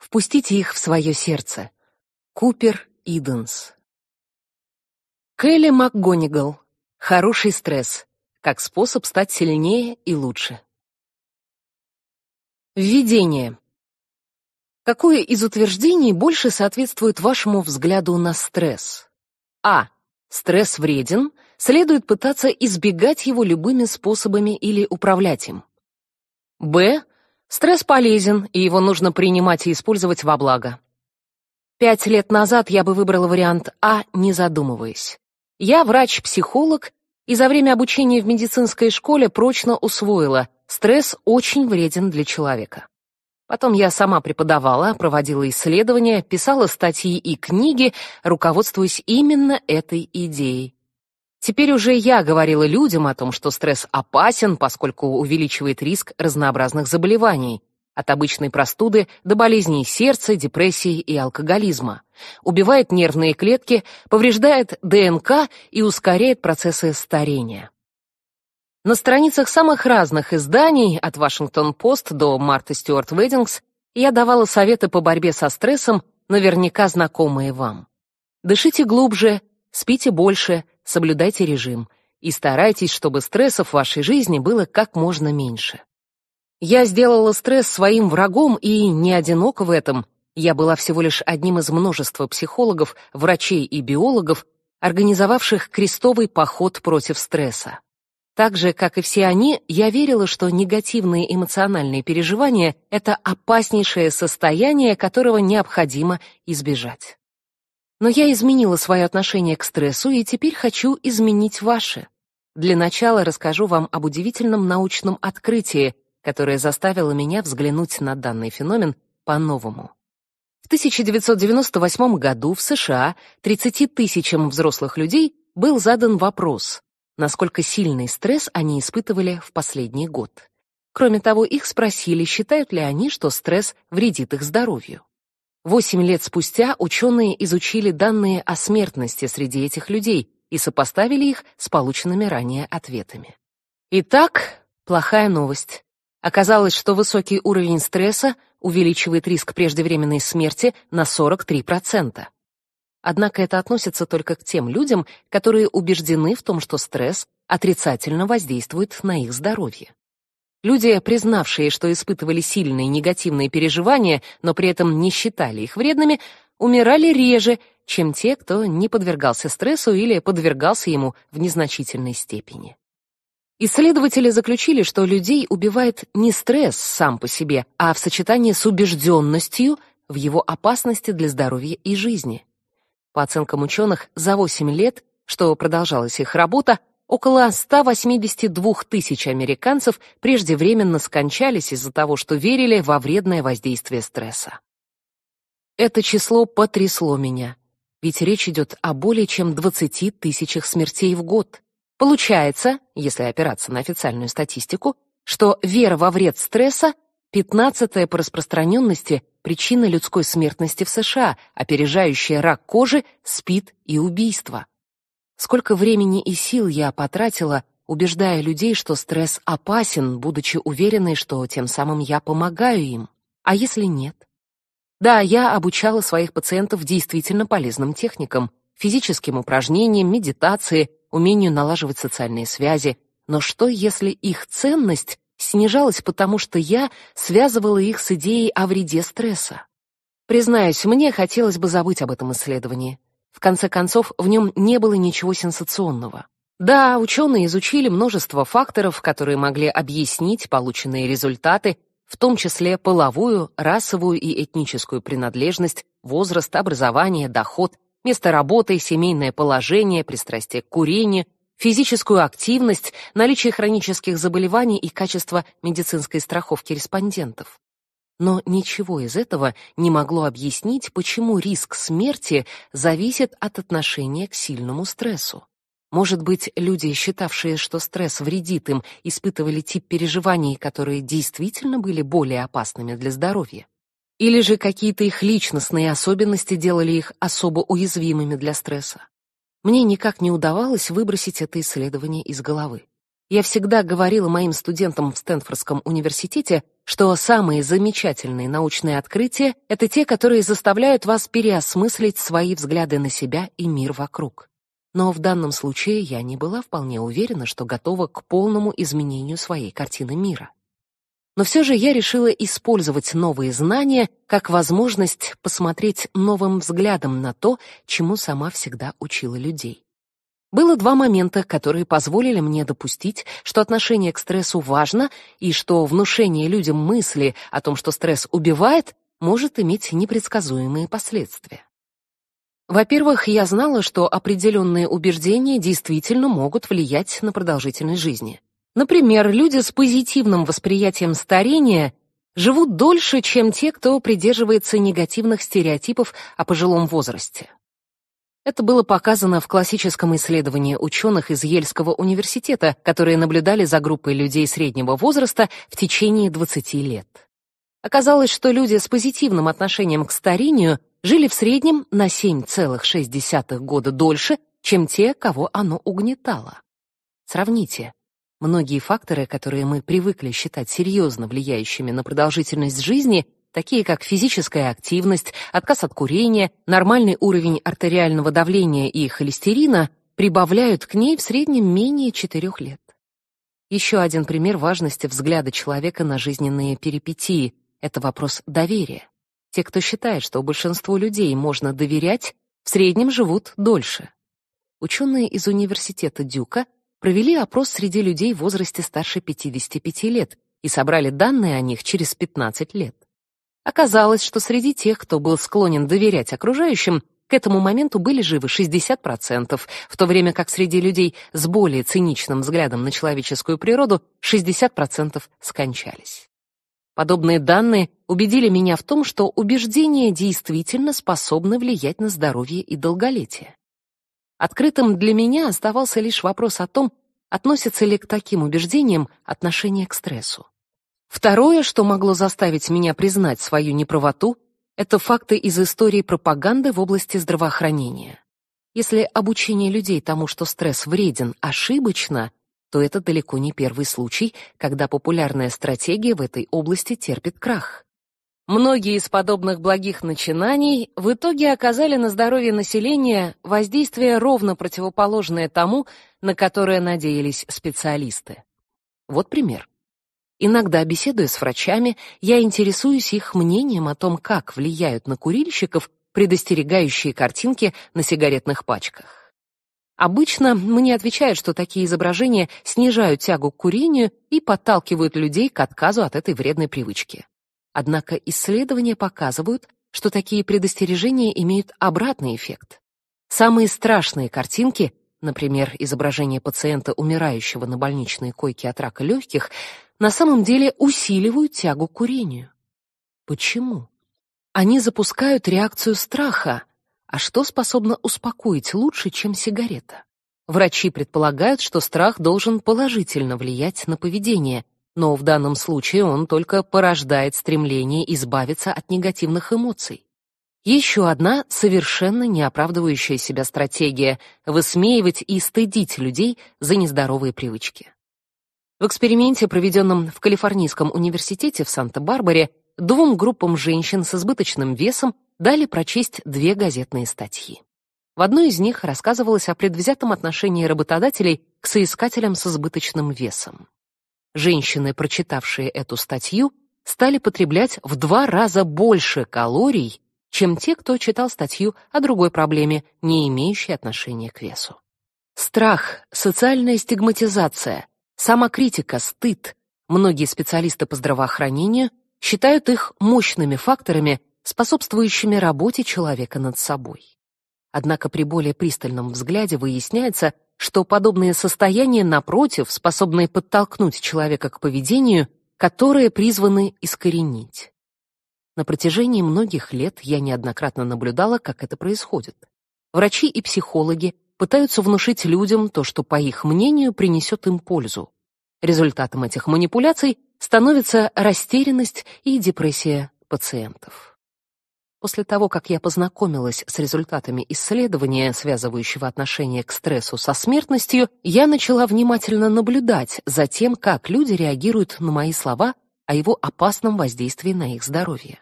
Впустите их в свое сердце. Купер Иденс. Келли МакГонигал. Хороший стресс. Как способ стать сильнее и лучше. Введение. Какое из утверждений больше соответствует вашему взгляду на стресс? А. Стресс вреден, следует пытаться избегать его любыми способами или управлять им. Б. Стресс полезен, и его нужно принимать и использовать во благо. Пять лет назад я бы выбрала вариант А, не задумываясь. Я врач-психолог, и за время обучения в медицинской школе прочно усвоила, стресс очень вреден для человека. Потом я сама преподавала, проводила исследования, писала статьи и книги, руководствуясь именно этой идеей. Теперь уже я говорила людям о том, что стресс опасен, поскольку увеличивает риск разнообразных заболеваний, от обычной простуды до болезней сердца, депрессии и алкоголизма. Убивает нервные клетки, повреждает ДНК и ускоряет процессы старения. На страницах самых разных изданий, от Вашингтон-Пост до Марта Стюарт Веддингс, я давала советы по борьбе со стрессом, наверняка знакомые вам. Дышите глубже, спите больше, соблюдайте режим и старайтесь, чтобы стрессов в вашей жизни было как можно меньше. Я сделала стресс своим врагом и не одинока в этом. Я была всего лишь одним из множества психологов, врачей и биологов, организовавших крестовый поход против стресса. Так же, как и все они, я верила, что негативные эмоциональные переживания — это опаснейшее состояние, которого необходимо избежать. Но я изменила свое отношение к стрессу и теперь хочу изменить ваше. Для начала расскажу вам об удивительном научном открытии, которое заставило меня взглянуть на данный феномен по-новому. В 1998 году в США 30 тысячам взрослых людей был задан вопрос, насколько сильный стресс они испытывали в последний год. Кроме того, их спросили, считают ли они, что стресс вредит их здоровью. Восемь лет спустя ученые изучили данные о смертности среди этих людей и сопоставили их с полученными ранее ответами. Итак, плохая новость. Оказалось, что высокий уровень стресса увеличивает риск преждевременной смерти на 43%. Однако это относится только к тем людям, которые убеждены в том, что стресс отрицательно воздействует на их здоровье. Люди, признавшие, что испытывали сильные негативные переживания, но при этом не считали их вредными, умирали реже, чем те, кто не подвергался стрессу или подвергался ему в незначительной степени. Исследователи заключили, что людей убивает не стресс сам по себе, а в сочетании с убежденностью в его опасности для здоровья и жизни. По оценкам ученых, за 8 лет, что продолжалась их работа, Около 182 тысяч американцев преждевременно скончались из-за того, что верили во вредное воздействие стресса. Это число потрясло меня, ведь речь идет о более чем 20 тысячах смертей в год. Получается, если опираться на официальную статистику, что вера во вред стресса пятнадцатая по распространенности причина людской смертности в США, опережающая рак кожи, СПИД и убийство. Сколько времени и сил я потратила, убеждая людей, что стресс опасен, будучи уверенной, что тем самым я помогаю им. А если нет? Да, я обучала своих пациентов действительно полезным техникам, физическим упражнениям, медитации, умению налаживать социальные связи. Но что, если их ценность снижалась, потому что я связывала их с идеей о вреде стресса? Признаюсь, мне хотелось бы забыть об этом исследовании. В конце концов, в нем не было ничего сенсационного. Да, ученые изучили множество факторов, которые могли объяснить полученные результаты, в том числе половую, расовую и этническую принадлежность, возраст, образование, доход, место работы, семейное положение, пристрастие к курению, физическую активность, наличие хронических заболеваний и качество медицинской страховки респондентов но ничего из этого не могло объяснить, почему риск смерти зависит от отношения к сильному стрессу. Может быть, люди, считавшие, что стресс вредит им, испытывали тип переживаний, которые действительно были более опасными для здоровья? Или же какие-то их личностные особенности делали их особо уязвимыми для стресса? Мне никак не удавалось выбросить это исследование из головы. Я всегда говорила моим студентам в Стэнфордском университете, что самые замечательные научные открытия — это те, которые заставляют вас переосмыслить свои взгляды на себя и мир вокруг. Но в данном случае я не была вполне уверена, что готова к полному изменению своей картины мира. Но все же я решила использовать новые знания как возможность посмотреть новым взглядом на то, чему сама всегда учила людей. Было два момента, которые позволили мне допустить, что отношение к стрессу важно и что внушение людям мысли о том, что стресс убивает, может иметь непредсказуемые последствия. Во-первых, я знала, что определенные убеждения действительно могут влиять на продолжительность жизни. Например, люди с позитивным восприятием старения живут дольше, чем те, кто придерживается негативных стереотипов о пожилом возрасте. Это было показано в классическом исследовании ученых из Ельского университета, которые наблюдали за группой людей среднего возраста в течение 20 лет. Оказалось, что люди с позитивным отношением к старению жили в среднем на 7,6 года дольше, чем те, кого оно угнетало. Сравните. Многие факторы, которые мы привыкли считать серьезно влияющими на продолжительность жизни, такие как физическая активность, отказ от курения, нормальный уровень артериального давления и холестерина, прибавляют к ней в среднем менее 4 лет. Еще один пример важности взгляда человека на жизненные перипетии — это вопрос доверия. Те, кто считает, что большинству людей можно доверять, в среднем живут дольше. Ученые из университета Дюка провели опрос среди людей в возрасте старше 55 лет и собрали данные о них через 15 лет. Оказалось, что среди тех, кто был склонен доверять окружающим, к этому моменту были живы 60%, в то время как среди людей с более циничным взглядом на человеческую природу 60% скончались. Подобные данные убедили меня в том, что убеждения действительно способны влиять на здоровье и долголетие. Открытым для меня оставался лишь вопрос о том, относится ли к таким убеждениям отношение к стрессу. Второе, что могло заставить меня признать свою неправоту, это факты из истории пропаганды в области здравоохранения. Если обучение людей тому, что стресс вреден, ошибочно, то это далеко не первый случай, когда популярная стратегия в этой области терпит крах. Многие из подобных благих начинаний в итоге оказали на здоровье населения воздействие ровно противоположное тому, на которое надеялись специалисты. Вот пример. Иногда, беседуя с врачами, я интересуюсь их мнением о том, как влияют на курильщиков предостерегающие картинки на сигаретных пачках. Обычно мне отвечают, что такие изображения снижают тягу к курению и подталкивают людей к отказу от этой вредной привычки. Однако исследования показывают, что такие предостережения имеют обратный эффект. Самые страшные картинки например, изображение пациента, умирающего на больничной койке от рака легких, на самом деле усиливают тягу к курению. Почему? Они запускают реакцию страха. А что способно успокоить лучше, чем сигарета? Врачи предполагают, что страх должен положительно влиять на поведение, но в данном случае он только порождает стремление избавиться от негативных эмоций. Еще одна совершенно не оправдывающая себя стратегия — высмеивать и стыдить людей за нездоровые привычки. В эксперименте, проведенном в Калифорнийском университете в Санта-Барбаре, двум группам женщин с избыточным весом дали прочесть две газетные статьи. В одной из них рассказывалось о предвзятом отношении работодателей к соискателям с избыточным весом. Женщины, прочитавшие эту статью, стали потреблять в два раза больше калорий, чем те, кто читал статью о другой проблеме, не имеющей отношения к весу. Страх, социальная стигматизация, самокритика, стыд. Многие специалисты по здравоохранению считают их мощными факторами, способствующими работе человека над собой. Однако при более пристальном взгляде выясняется, что подобные состояния, напротив, способны подтолкнуть человека к поведению, которое призваны искоренить. На протяжении многих лет я неоднократно наблюдала, как это происходит. Врачи и психологи пытаются внушить людям то, что, по их мнению, принесет им пользу. Результатом этих манипуляций становится растерянность и депрессия пациентов. После того, как я познакомилась с результатами исследования, связывающего отношение к стрессу со смертностью, я начала внимательно наблюдать за тем, как люди реагируют на мои слова о его опасном воздействии на их здоровье.